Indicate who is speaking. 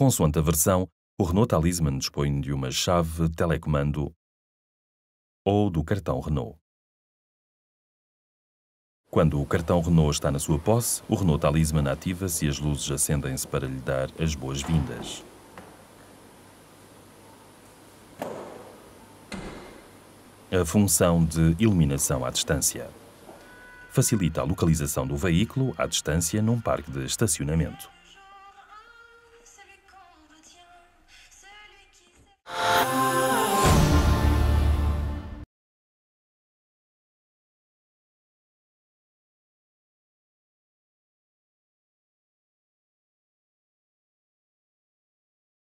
Speaker 1: Consoante a versão, o Renault Talisman dispõe de uma chave telecomando ou do cartão Renault.
Speaker 2: Quando o cartão Renault está na sua posse, o Renault Talisman ativa-se e as luzes acendem-se para lhe dar as boas-vindas. A função de iluminação à distância facilita a localização do veículo à distância num parque de estacionamento.